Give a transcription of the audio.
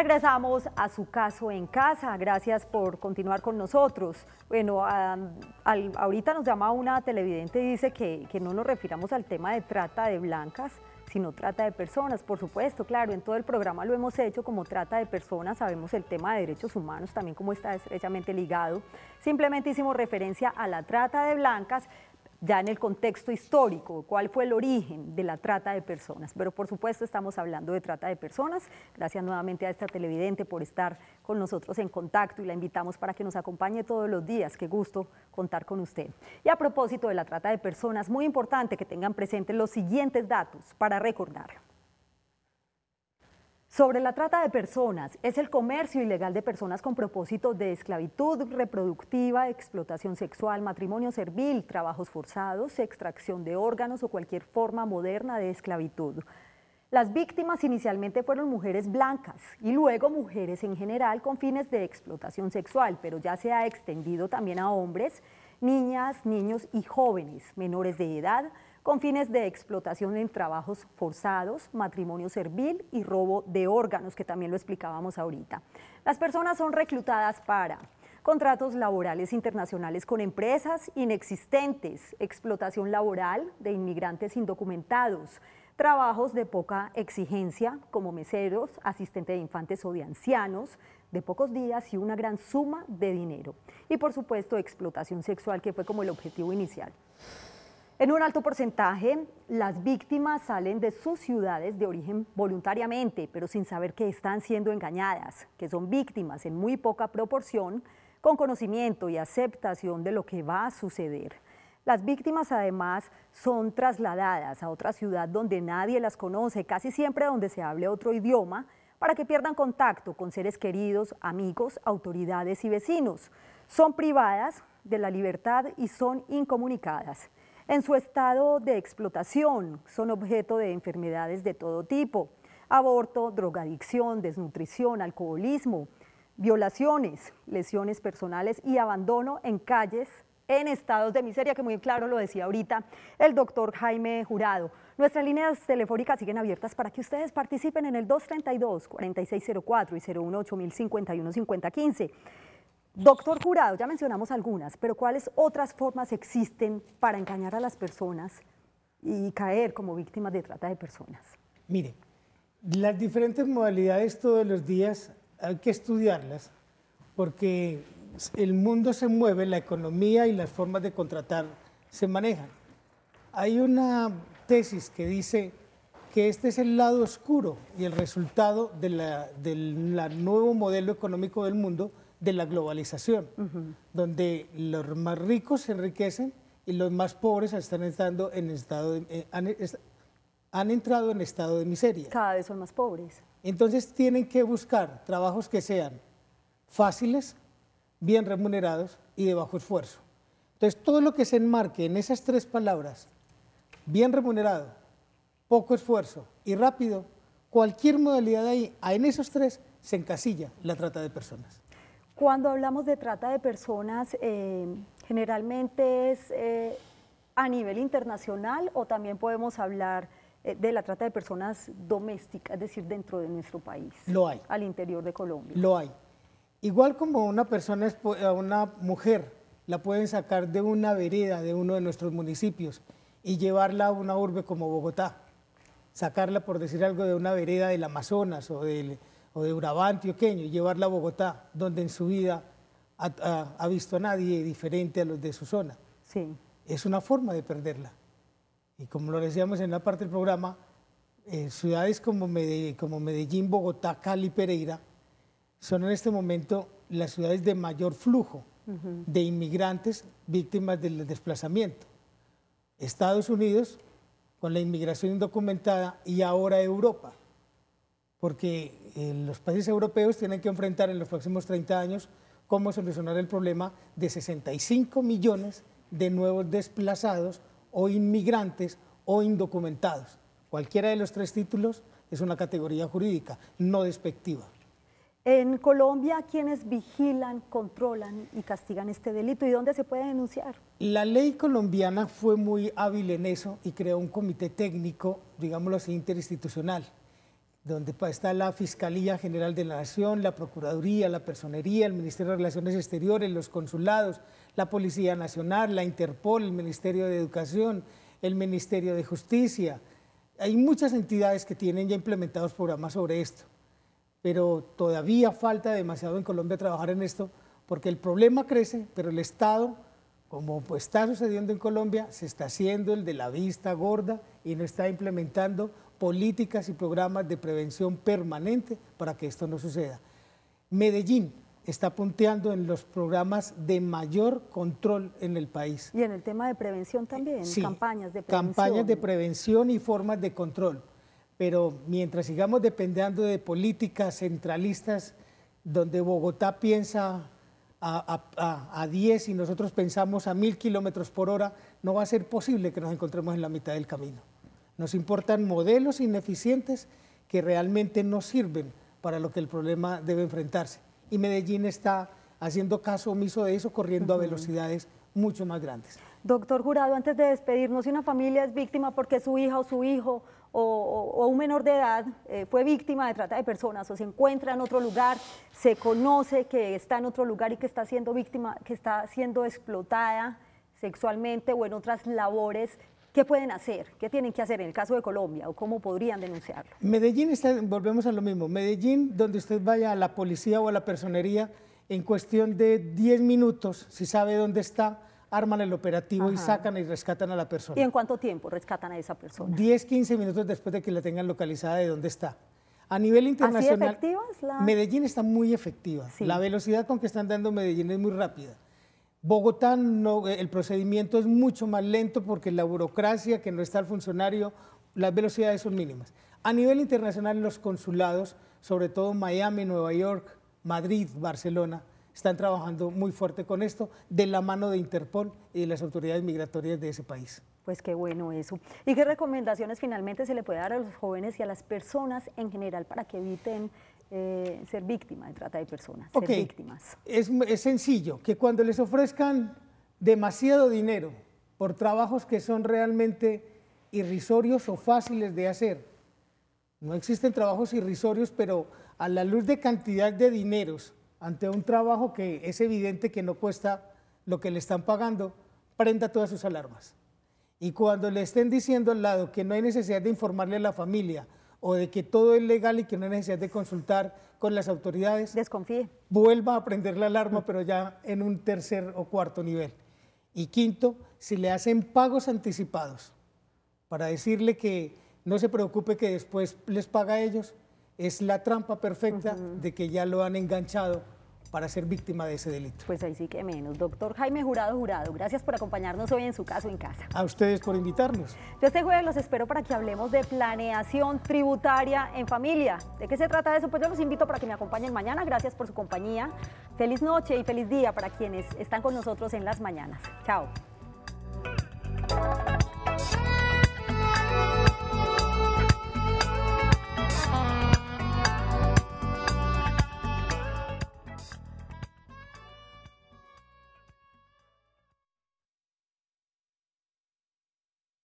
Regresamos a su caso en casa. Gracias por continuar con nosotros. Bueno, ah, ahorita nos llama una televidente y dice que, que no nos refiramos al tema de trata de blancas, sino trata de personas. Por supuesto, claro, en todo el programa lo hemos hecho como trata de personas. Sabemos el tema de derechos humanos también como está estrechamente ligado. Simplemente hicimos referencia a la trata de blancas ya en el contexto histórico, cuál fue el origen de la trata de personas. Pero por supuesto estamos hablando de trata de personas. Gracias nuevamente a esta televidente por estar con nosotros en contacto y la invitamos para que nos acompañe todos los días. Qué gusto contar con usted. Y a propósito de la trata de personas, muy importante que tengan presentes los siguientes datos para recordarlo. Sobre la trata de personas, es el comercio ilegal de personas con propósitos de esclavitud reproductiva, explotación sexual, matrimonio servil, trabajos forzados, extracción de órganos o cualquier forma moderna de esclavitud. Las víctimas inicialmente fueron mujeres blancas y luego mujeres en general con fines de explotación sexual, pero ya se ha extendido también a hombres, niñas, niños y jóvenes menores de edad con fines de explotación en trabajos forzados, matrimonio servil y robo de órganos, que también lo explicábamos ahorita. Las personas son reclutadas para contratos laborales internacionales con empresas inexistentes, explotación laboral de inmigrantes indocumentados, trabajos de poca exigencia como meseros, asistente de infantes o de ancianos, de pocos días y una gran suma de dinero. Y por supuesto explotación sexual que fue como el objetivo inicial. En un alto porcentaje, las víctimas salen de sus ciudades de origen voluntariamente, pero sin saber que están siendo engañadas, que son víctimas en muy poca proporción, con conocimiento y aceptación de lo que va a suceder. Las víctimas además son trasladadas a otra ciudad donde nadie las conoce, casi siempre donde se hable otro idioma, para que pierdan contacto con seres queridos, amigos, autoridades y vecinos. Son privadas de la libertad y son incomunicadas en su estado de explotación. Son objeto de enfermedades de todo tipo, aborto, drogadicción, desnutrición, alcoholismo, violaciones, lesiones personales y abandono en calles en estados de miseria, que muy claro lo decía ahorita el doctor Jaime Jurado. Nuestras líneas telefónicas siguen abiertas para que ustedes participen en el 232-4604 y 018 5015 Doctor Jurado, ya mencionamos algunas, pero ¿cuáles otras formas existen para engañar a las personas y caer como víctimas de trata de personas? Mire, las diferentes modalidades todos los días hay que estudiarlas porque el mundo se mueve, la economía y las formas de contratar se manejan. Hay una tesis que dice que este es el lado oscuro y el resultado del nuevo modelo económico del mundo de la globalización, donde los más ricos se enriquecen y los más pobres están entrando en estado eh, han, entrado en estado de miseria. Cada vez son más pobres. Entonces tienen que buscar trabajos que sean fáciles, bien remunerados y de bajo esfuerzo. Entonces todo lo que se enmarque en esas tres palabras, bien remunerado, poco esfuerzo y rápido, cualquier modalidad ahí, en esos tres se encasilla la trata de personas. Cuando hablamos de trata de personas, eh, generalmente es eh, a nivel internacional o también podemos hablar eh, de la trata de personas doméstica, es decir, dentro de nuestro país. Lo hay. Al interior de Colombia. Lo hay. Igual como una persona, una mujer, la pueden sacar de una vereda de uno de nuestros municipios y llevarla a una urbe como Bogotá. Sacarla, por decir algo, de una vereda del Amazonas o del o de Urabá antioqueño y llevarla a Bogotá, donde en su vida ha, visto a nadie diferente a los de su zona. Es una forma de perderla. Y como lo decíamos en la parte del programa, eh, ciudades como Medellín, Bogotá, Cali, Pereira, son en este momento las ciudades de mayor flujo de inmigrantes víctimas del desplazamiento. Estados Unidos con la inmigración indocumentada y ahora Europa porque eh, los países europeos tienen que enfrentar en los próximos 30 años cómo solucionar el problema de 65 millones de nuevos desplazados o inmigrantes o indocumentados. Cualquiera de los tres títulos es una categoría jurídica, no despectiva. En Colombia, ¿quiénes vigilan, controlan y castigan este delito y dónde se puede denunciar? La ley colombiana fue muy hábil en eso y creó un comité técnico, digámoslo interinstitucional donde está la Fiscalía General de la Nación, la Procuraduría, la Personería, el Ministerio de Relaciones Exteriores, los consulados, la Policía Nacional, la Interpol, el Ministerio de Educación, el Ministerio de Justicia. Hay muchas entidades que tienen ya implementados programas sobre esto, pero todavía falta demasiado en Colombia trabajar en esto porque el problema crece, pero el Estado, como pues, está sucediendo en Colombia, se está haciendo el de la vista gorda y no está implementando políticas y programas de prevención permanente para que esto no suceda. Medellín está punteando en los programas de mayor control en el país. Y en el tema de prevención también, sí, campañas de prevención. Campañas de prevención y formas de control. Pero mientras sigamos dependiendo de políticas centralistas, donde Bogotá piensa a, a, 10 y nosotros pensamos a mil kilómetros por hora, no va a ser posible que nos encontremos en la mitad del camino. Nos importan modelos ineficientes que realmente no sirven para lo que el problema debe enfrentarse. Y Medellín está haciendo caso omiso de eso, corriendo a velocidades mucho más grandes. Doctor Jurado, antes de despedirnos, si una familia es víctima porque su hija o su hijo o, un menor de edad eh, fue víctima de trata de personas o se encuentra en otro lugar, se conoce que está en otro lugar y que está siendo víctima, que está siendo explotada sexualmente o en otras labores, ¿Qué pueden hacer? ¿Qué tienen que hacer en el caso de Colombia o cómo podrían denunciarlo? Medellín volvemos a lo mismo, Medellín, donde usted vaya a la policía o a la personería, en cuestión de 10 minutos, si sabe dónde está, arman el operativo y sacan y rescatan a la persona. ¿Y en cuánto tiempo rescatan a esa persona? 10, 15 minutos después de que la tengan localizada de dónde está. A nivel internacional, la... Medellín está muy efectiva. La velocidad con que están dando Medellín es muy rápida. Bogotá eh, el procedimiento es mucho más lento porque la burocracia que no está el funcionario, las velocidades son mínimas. A nivel internacional, los consulados, sobre todo Miami, Nueva York, Madrid, Barcelona, están trabajando muy fuerte con esto, de la mano de Interpol y de las autoridades migratorias de ese país. Pues qué bueno eso. ¿Y qué recomendaciones finalmente se le puede dar a los jóvenes y a las personas en general para que eviten eh, ser víctima de trata de personas, ser víctimas. Es, es sencillo, que cuando les ofrezcan demasiado dinero por trabajos que son realmente irrisorios o fáciles de hacer, no existen trabajos irrisorios, pero a la luz de cantidad de dineros ante un trabajo que es evidente que no cuesta lo que le están pagando, prenda todas sus alarmas. Y cuando le estén diciendo al lado que no hay necesidad de informarle a la familia o de que todo es legal y que no hay necesidad de consultar con las autoridades. Desconfíe. Vuelva a prender la alarma, pero ya en un tercer o cuarto nivel. Y quinto, si le hacen pagos anticipados para decirle que no se preocupe que después les paga a ellos, es la trampa perfecta de que ya lo han enganchado para ser víctima de ese delito. Pues ahí sí que menos. Doctor Jaime Jurado Jurado, gracias por acompañarnos hoy en su caso en casa. A ustedes por invitarnos. Yo este jueves los espero para que hablemos de planeación tributaria en familia. ¿De qué se trata eso? Pues yo los invito para que me acompañen mañana. Gracias por su compañía. Feliz noche y feliz día para quienes están con nosotros en las mañanas. Chao.